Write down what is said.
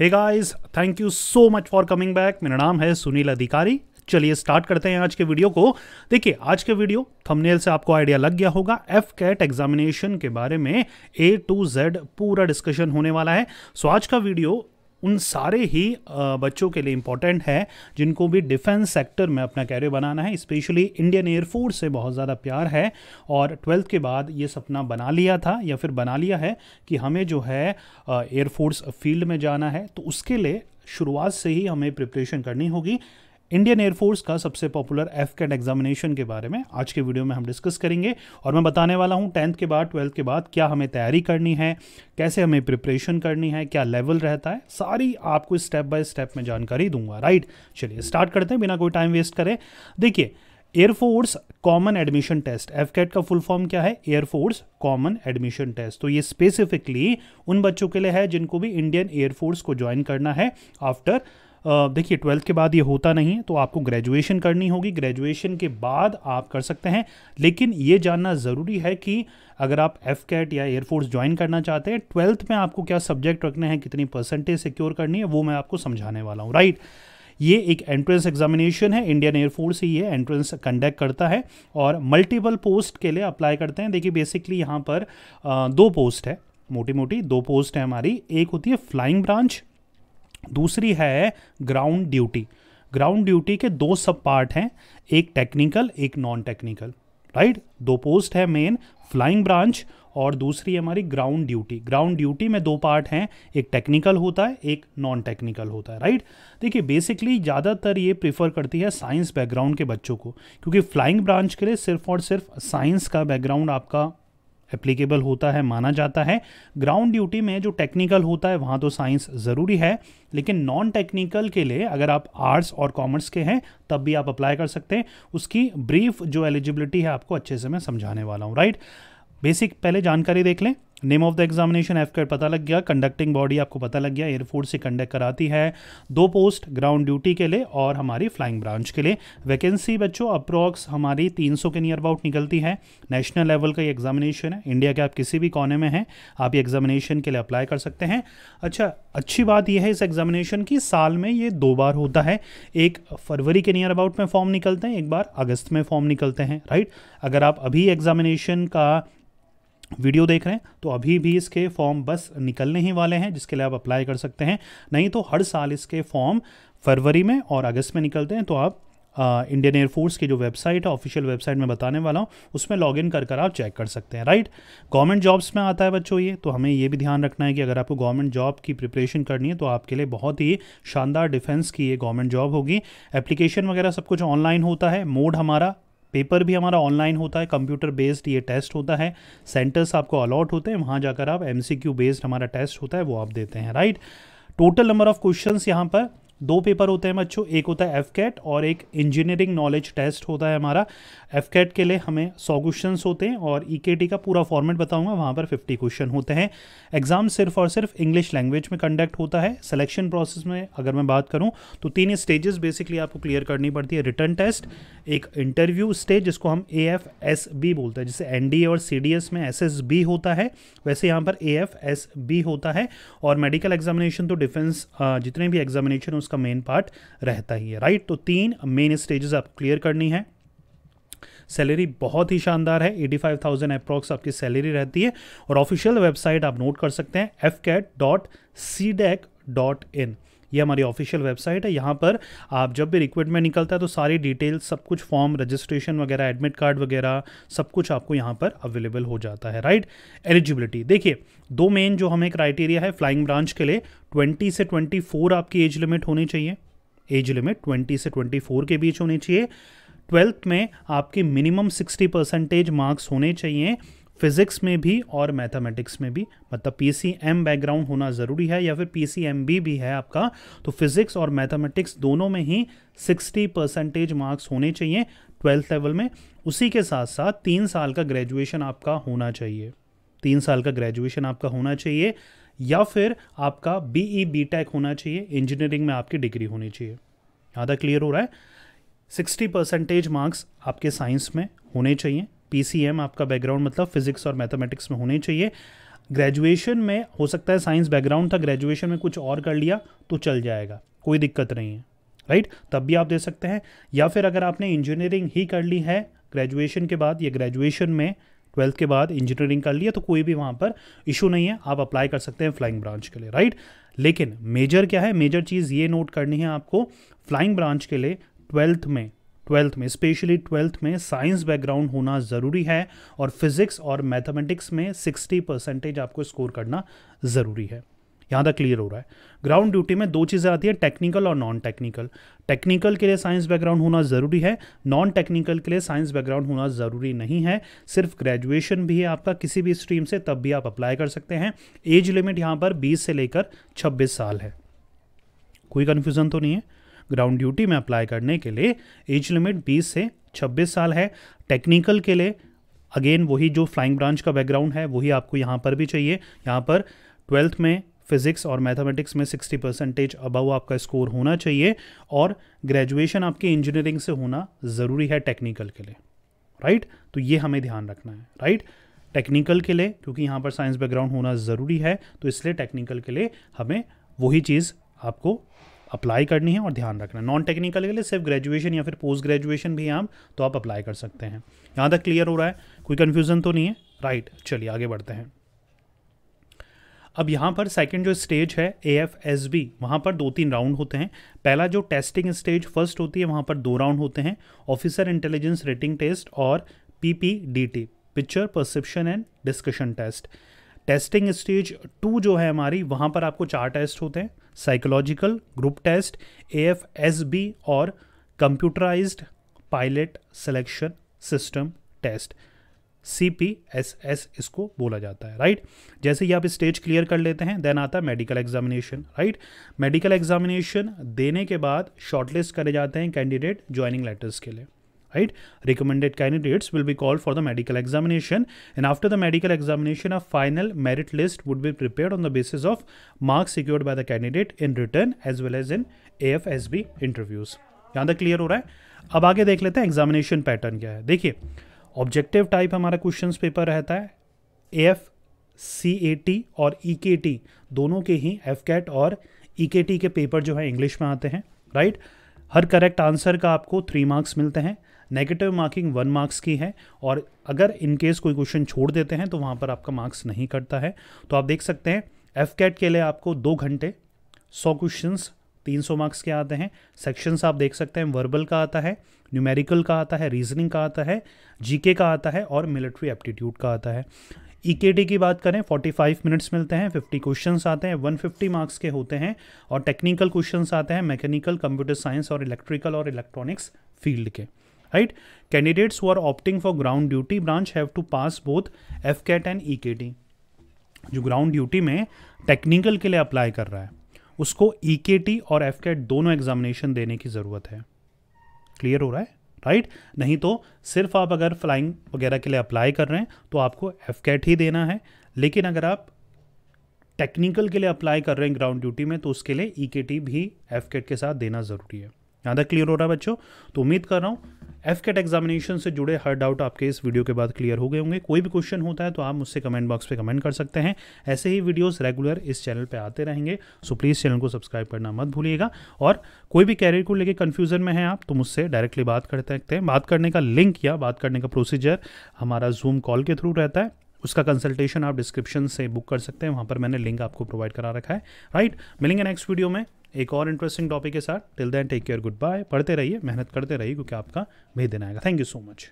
Hey guys thank you so much for coming back मेरा नाम है सुनील अधिकारी चलिए स्टार्ट करते हैं आज के वीडियो को देखिए आज के वीडियो थंबनेल से आपको आइडिया लग गया होगा एफ कैट एग्जामिनेशन के बारे में ए टू जेड पूरा डिस्कशन होने वाला है सो आज का वीडियो उन सारे ही बच्चों के लिए इम्पॉर्टेंट है जिनको भी डिफेंस सेक्टर में अपना कैरियर बनाना है स्पेशली इंडियन एयरफोर्स से बहुत ज़्यादा प्यार है और ट्वेल्थ के बाद ये सपना बना लिया था या फिर बना लिया है कि हमें जो है एयरफोर्स फील्ड में जाना है तो उसके लिए शुरुआत से ही हमें प्रिपरेशन करनी होगी इंडियन एयरफोर्स का सबसे पॉपुलर एफ कैट एग्जामिनेशन के बारे में आज के वीडियो में हम डिस्कस करेंगे और मैं बताने वाला हूं टेंथ के बाद ट्वेल्थ के बाद क्या हमें तैयारी करनी है कैसे हमें प्रिपरेशन करनी है क्या लेवल रहता है सारी आपको स्टेप बाय स्टेप में जानकारी दूंगा राइट चलिए स्टार्ट करते हैं बिना कोई टाइम वेस्ट करें देखिए air force common admission test AFCAT का फुल फॉर्म क्या है एयरफोर्स कॉमन एडमिशन टेस्ट तो ये स्पेसिफिकली उन बच्चों के लिए है जिनको भी इंडियन एयरफोर्स को ज्वाइन करना है आफ्टर देखिए ट्वेल्थ के बाद ये होता नहीं है तो आपको ग्रेजुएशन करनी होगी ग्रेजुएशन के बाद आप कर सकते हैं लेकिन ये जानना ज़रूरी है कि अगर आप एफ कैट या एयरफोर्स ज्वाइन करना चाहते हैं ट्वेल्थ में आपको क्या सब्जेक्ट रखने हैं कितनी परसेंटेज सिक्योर करनी है वो मैं आपको समझाने वाला हूँ राइट ये एक एंट्रेंस एग्जामिनेशन है इंडियन एयरफोर्स ही ये एंट्रेंस कंडक्ट करता है और मल्टीपल पोस्ट के लिए अप्लाई करते हैं देखिए बेसिकली यहाँ पर दो पोस्ट है मोटी मोटी दो पोस्ट है हमारी एक होती है फ्लाइंग ब्रांच दूसरी है ग्राउंड ड्यूटी ग्राउंड ड्यूटी के दो सब पार्ट हैं एक टेक्निकल एक नॉन टेक्निकल राइट दो पोस्ट है मेन फ्लाइंग ब्रांच और दूसरी हमारी ग्राउंड ड्यूटी ग्राउंड ड्यूटी में दो पार्ट हैं एक टेक्निकल होता है एक नॉन टेक्निकल होता है राइट देखिए बेसिकली ज़्यादातर ये प्रीफर करती है साइंस बैकग्राउंड के बच्चों को क्योंकि फ्लाइंग ब्रांच के लिए सिर्फ और सिर्फ साइंस का बैकग्राउंड आपका एप्लीकेबल होता है माना जाता है ग्राउंड ड्यूटी में जो टेक्निकल होता है वहाँ तो साइंस ज़रूरी है लेकिन नॉन टेक्निकल के लिए अगर आप आर्ट्स और कॉमर्स के हैं तब भी आप अप्लाई कर सकते हैं उसकी ब्रीफ जो एलिजिबिलिटी है आपको अच्छे से मैं समझाने वाला हूँ राइट बेसिक पहले जानकारी देख लें name of the examination F पता लग गया कंडक्टिंग बॉडी आपको पता लग गया एयरफोर्स से कंडक्ट कराती है दो पोस्ट ग्राउंड ड्यूटी के लिए और हमारी फ्लाइंग ब्रांच के लिए वैकेंसी बच्चों अप्रॉक्स हमारी 300 के नियर अबाउट निकलती है नेशनल लेवल का ये एग्जामिनेशन है इंडिया के आप किसी भी कोने में हैं आप ये एग्जामिनेशन के लिए अप्लाई कर सकते हैं अच्छा अच्छी बात यह है इस एग्जामिनेशन की साल में ये दो बार होता है एक फरवरी के नियर अबाउट में फॉर्म निकलते हैं एक बार अगस्त में फॉर्म निकलते हैं राइट अगर आप अभी एग्जामिनेशन का वीडियो देख रहे हैं तो अभी भी इसके फॉर्म बस निकलने ही वाले हैं जिसके लिए आप अप्लाई कर सकते हैं नहीं तो हर साल इसके फॉर्म फरवरी में और अगस्त में निकलते हैं तो आप इंडियन एयरफोर्स की जो वेबसाइट है ऑफिशियल वेबसाइट में बताने वाला हूँ उसमें लॉग इन कर कर आप चेक कर सकते हैं राइट गवर्नमेंट जॉब्स में आता है बच्चों ये तो हमें ये भी ध्यान रखना है कि अगर आपको गवर्नमेंट जॉब की प्रिपरेशन करनी है तो आपके लिए बहुत ही शानदार डिफेंस की ये गवर्नमेंट जॉब होगी एप्लीकेशन वगैरह सब कुछ ऑनलाइन होता है मोड हमारा पेपर भी हमारा ऑनलाइन होता है कंप्यूटर बेस्ड ये टेस्ट होता है सेंटर्स आपको अलॉट होते हैं वहाँ जाकर आप एम बेस्ड हमारा टेस्ट होता है वो आप देते हैं right total number of question यहाँ पर दो पेपर होते हैं बच्चों एक होता है एफ कैट और एक इंजीनियरिंग नॉलेज टेस्ट होता है हमारा एफ कैट के लिए हमें सौ क्वेश्चन होते हैं और ई के टी का पूरा फॉर्मेट बताऊंगा वहाँ पर फिफ्टी क्वेश्चन होते हैं एग्जाम सिर्फ और सिर्फ इंग्लिश लैंग्वेज में कंडक्ट होता है सिलेक्शन प्रोसेस में अगर मैं बात करूँ तो तीन स्टेजेस बेसिकली आपको क्लियर करनी पड़ती है रिटर्न टेस्ट एक इंटरव्यू स्टेज जिसको हम ए एफ एस बी बोलते हैं जैसे एन डी ए और सी डी एस में एस एस बी होता है वैसे यहाँ पर ए एफ एस बी होता है और मेडिकल एग्जामिनेशन तो डिफेंस जितने भी एग्जामिनेशन उसका मेन पार्ट रहता ही है राइट तो तीन मेन स्टेजेस आपको क्लियर करनी है सैलरी बहुत ही शानदार है 85,000 अप्रॉक्स आपकी सैलरी रहती है और ऑफिशियल वेबसाइट आप नोट कर सकते हैं F CAT dot C DAC dot in ये हमारी ऑफिशियल वेबसाइट है यहाँ पर आप जब भी रिक्रूटमेंट निकलता है तो सारी डिटेल्स सब कुछ फॉर्म रजिस्ट्रेशन वगैरह एडमिट कार्ड वगैरह सब कुछ आपको यहाँ पर अवेलेबल हो जाता है राइट एलिजिबिलिटी देखिए दो मेन जो हमें क्राइटेरिया है फ्लाइंग ब्रांच के लिए ट्वेंटी से ट्वेंटी फोर आपकी एज लिमिट होनी चाहिए एज लिमिट ट्वेंटी से ट्वेंटी फोर के बीच होनी चाहिए ट्वेल्थ में आपके मिनिमम सिक्सटी परसेंटेज मार्क्स होने चाहिए फिजिक्स में भी और मैथमेटिक्स में भी मतलब पी सी एम बैकग्राउंड होना ज़रूरी है या फिर पी सी एम बी भी है आपका तो फिजिक्स और मैथमेटिक्स दोनों में ही 60 परसेंटेज मार्क्स होने चाहिए ट्वेल्थ लेवल में उसी के साथ साथ तीन साल का ग्रेजुएशन आपका होना चाहिए तीन साल का ग्रेजुएशन आपका होना चाहिए या फिर आपका बी ई बी टेक होना चाहिए इंजीनियरिंग में आपकी डिग्री होनी चाहिए यहाँ तक क्लियर हो रहा है सिक्सटी परसेंटेज मार्क्स आपके साइंस में होने चाहिए पी आपका बैकग्राउंड मतलब फिजिक्स और मैथमेटिक्स में होने चाहिए ग्रेजुएशन में हो सकता है साइंस बैकग्राउंड था ग्रेजुएशन में कुछ और कर लिया तो चल जाएगा कोई दिक्कत नहीं है राइट तब भी आप दे सकते हैं या फिर अगर आपने इंजीनियरिंग ही कर ली है ग्रेजुएशन के बाद या ग्रेजुएशन में ट्वेल्थ के बाद इंजीनियरिंग कर लिया तो कोई भी वहाँ पर इशू नहीं है आप अप्लाई कर सकते हैं फ्लाइंग ब्रांच के लिए राइट लेकिन मेजर क्या है मेजर चीज़ ये नोट करनी है आपको फ्लाइंग ब्रांच के लिए ट्वेल्थ में ट्वेल्थ में स्पेशली ट्वेल्थ में साइंस बैकग्राउंड होना ज़रूरी है और फिज़िक्स और मैथमेटिक्स में सिक्सटी परसेंटेज आपको स्कोर करना ज़रूरी है यहाँ तक क्लियर हो रहा है ग्राउंड ड्यूटी में दो चीज़ें आती है टेक्निकल और नॉन टेक्निकल टेक्निकल के लिए साइंस बैकग्राउंड होना ज़रूरी है नॉन टेक्निकल के लिए साइंस बैकग्राउंड होना ज़रूरी नहीं है सिर्फ ग्रेजुएशन भी है आपका किसी भी स्ट्रीम से तब भी आप अप्लाई कर सकते हैं एज लिमिट यहाँ पर बीस से लेकर छब्बीस साल है कोई कन्फ्यूज़न तो नहीं है ग्राउंड ड्यूटी में अप्लाई करने के लिए एज लिमिट 20 से 26 साल है टेक्निकल के लिए अगेन वही जो फ्लाइंग ब्रांच का बैकग्राउंड है वही आपको यहाँ पर भी चाहिए यहाँ पर ट्वेल्थ में फिजिक्स और मैथमेटिक्स में 60 परसेंटेज अबव आपका स्कोर होना चाहिए और ग्रेजुएशन आपके इंजीनियरिंग से होना ज़रूरी है टेक्निकल के लिए राइट तो ये हमें ध्यान रखना है राइट टेक्निकल के लिए क्योंकि यहाँ पर साइंस बैकग्राउंड होना ज़रूरी है तो इसलिए टेक्निकल के लिए हमें वही चीज़ आपको अप्लाई करनी है और ध्यान रखना है नॉन टेक्निकल के लिए सिर्फ ग्रेजुएशन या फिर पोस्ट ग्रेजुएशन भी आप तो आप अप्लाई कर सकते हैं यहाँ तक क्लियर हो रहा है कोई कन्फ्यूज़न तो नहीं है राइट चलिए आगे बढ़ते हैं अब यहाँ पर सेकंड जो स्टेज है ए एफ एस बी वहाँ पर दो तीन राउंड होते हैं पहला जो टेस्टिंग स्टेज फर्स्ट होती है वहाँ पर दो राउंड होते हैं ऑफिसर इंटेलिजेंस रेटिंग टेस्ट और P P D T picture perception and discussion test testing stage two जो है हमारी वहाँ पर आपको चार टेस्ट होते हैं psychological group test A F S B और computerise pilot selection system test C P S S इसको बोला जाता है राइट जैसे ही आप स्टेज क्लियर कर लेते हैं देन आता है medical examination right medical examination देने के बाद शॉर्टलिस्ट करे जाते हैं कैंडिडेट ज्वाइनिंग लेटर्स के लिए right? Recommended candidates will be called for the medical examination and after the medical examination a final merit list would be prepared on the basis of marks secured by the candidate in written as well as in AFSB interviews. yahan tak clear ho raha hai ab aage dekh lete hain examination pattern kya hai dekhiye objective type hamara questions paper rehta hai af F C A T और E के T दोनों के ही F cat और E के T के paper जो है English में आते हैं राइट हर करेक्ट आंसर का आपको थ्री मार्क्स मिलते हैं नेगेटिव मार्किंग वन मार्क्स की है और अगर इनकेस कोई क्वेश्चन छोड़ देते हैं तो वहाँ पर आपका मार्क्स नहीं कटता है तो आप देख सकते हैं एफ कैट के लिए आपको दो घंटे सौ क्वेश्चंस 300 मार्क्स के आते हैं सेक्शंस आप देख सकते हैं वर्बल का आता है न्यूमेरिकल का आता है रीजनिंग का आता है जीके का आता है और मिलिट्री एप्टीट्यूड का आता है ईकेडी e की बात करें 45 मिनट्स मिलते हैं 50 क्वेश्चंस आते हैं 150 मार्क्स के होते हैं और टेक्निकल क्वेश्चंस आते हैं मैकेनिकल कंप्यूटर साइंस और इलेक्ट्रिकल और इलेक्ट्रॉनिक्स फील्ड के right candidates right opting for ground duty branch have to pass both AFCAT and E K ekt जो ग्राउंड ड्यूटी में टेक्निकल के लिए अप्लाई कर रहा है उसको ई के टी और एफ कैट दोनों एग्जामिनेशन देने की ज़रूरत है क्लियर हो रहा है राइट right? नहीं तो सिर्फ आप अगर फ्लाइंग वगैरह के लिए अप्लाई कर रहे हैं तो आपको एफ कैट ही देना है लेकिन अगर आप टेक्निकल के लिए अप्लाई कर रहे हैं ग्राउंड ड्यूटी में तो उसके लिए ई के टी भी एफ कैट के साथ देना ज़रूरी है ज़्यादा क्लियर हो रहा है बच्चों तो उम्मीद कर रहा हूँ एफ कैट एग्जामिनेशन से जुड़े हर डाउट आपके इस वीडियो के बाद क्लियर हो गए होंगे कोई भी क्वेश्चन होता है तो आप मुझसे कमेंट बॉक्स पे कमेंट कर सकते हैं ऐसे ही वीडियोस रेगुलर इस चैनल पे आते रहेंगे सो प्लीज़ चैनल को सब्सक्राइब करना मत भूलिएगा और कोई भी कैरियर को लेकर कन्फ्यूजन में है आप तो मुझसे डायरेक्टली बात कर सकते हैं बात करने का लिंक या बात करने का प्रोसीजर हमारा जूम कॉल के थ्रू रहता है उसका कंसल्टेशन आप डिस्क्रिप्शन से बुक कर सकते हैं वहाँ पर मैंने लिंक आपको प्रोवाइड करा रखा है राइट मिलेंगे नेक्स्ट वीडियो में एक और इंटरेस्टिंग टॉपिक के साथ till then take care good bye पढ़ते रहिए मेहनत करते रहिए क्योंकि आपका भेज देना आएगा थैंक यू सो मच